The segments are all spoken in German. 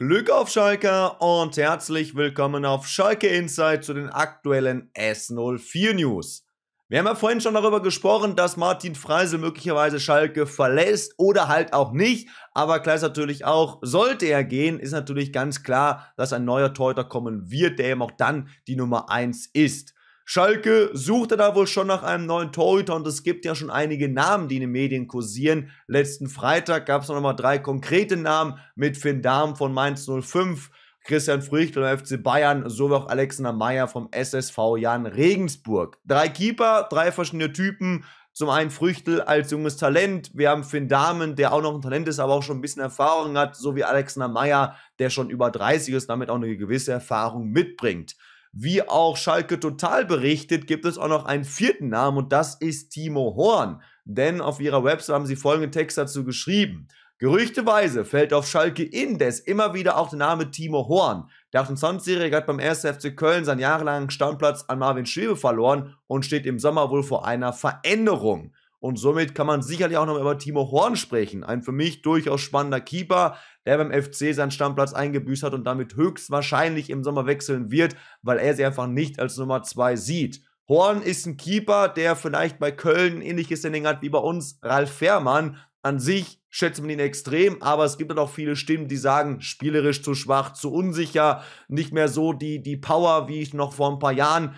Glück auf Schalke und herzlich willkommen auf Schalke Insight zu den aktuellen S04 News. Wir haben ja vorhin schon darüber gesprochen, dass Martin Freisel möglicherweise Schalke verlässt oder halt auch nicht. Aber klar ist natürlich auch, sollte er gehen, ist natürlich ganz klar, dass ein neuer Torhüter kommen wird, der eben auch dann die Nummer 1 ist. Schalke suchte da wohl schon nach einem neuen Torhüter und es gibt ja schon einige Namen, die in den Medien kursieren. Letzten Freitag gab es noch mal drei konkrete Namen mit Finn Dahm von Mainz 05, Christian Früchtel vom FC Bayern sowie auch Alexander Meyer vom SSV Jan Regensburg. Drei Keeper, drei verschiedene Typen. Zum einen Früchtel als junges Talent. Wir haben Finn Dahmen, der auch noch ein Talent ist, aber auch schon ein bisschen Erfahrung hat, so wie Alexander Meyer, der schon über 30 ist, damit auch eine gewisse Erfahrung mitbringt. Wie auch Schalke Total berichtet, gibt es auch noch einen vierten Namen und das ist Timo Horn. Denn auf ihrer Website haben sie folgenden Text dazu geschrieben. Gerüchteweise fällt auf Schalke indes immer wieder auch der Name Timo Horn. Der 28-Jährige hat beim 1. FC Köln seinen jahrelangen Stammplatz an Marvin Schwebe verloren und steht im Sommer wohl vor einer Veränderung. Und somit kann man sicherlich auch noch über Timo Horn sprechen. Ein für mich durchaus spannender Keeper, der beim FC seinen Stammplatz eingebüßt hat und damit höchstwahrscheinlich im Sommer wechseln wird, weil er sie einfach nicht als Nummer 2 sieht. Horn ist ein Keeper, der vielleicht bei Köln ein ähnliches Sending hat wie bei uns Ralf Fährmann. An sich schätzt man ihn extrem, aber es gibt dann auch viele Stimmen, die sagen, spielerisch zu schwach, zu unsicher, nicht mehr so die, die Power wie ich noch vor ein paar Jahren.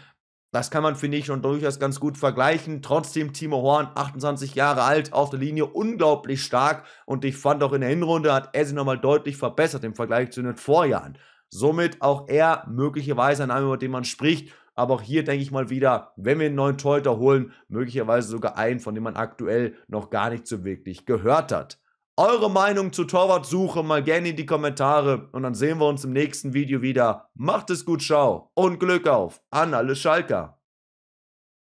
Das kann man, finde ich, schon durchaus ganz gut vergleichen. Trotzdem Timo Horn, 28 Jahre alt, auf der Linie unglaublich stark. Und ich fand auch in der Hinrunde hat er sich nochmal deutlich verbessert im Vergleich zu den Vorjahren. Somit auch er möglicherweise ein Name, über den man spricht. Aber auch hier denke ich mal wieder, wenn wir einen neuen Torhüter holen, möglicherweise sogar einen, von dem man aktuell noch gar nicht so wirklich gehört hat. Eure Meinung zur Torwartsuche mal gerne in die Kommentare und dann sehen wir uns im nächsten Video wieder. Macht es gut, ciao und Glück auf an alle Schalker.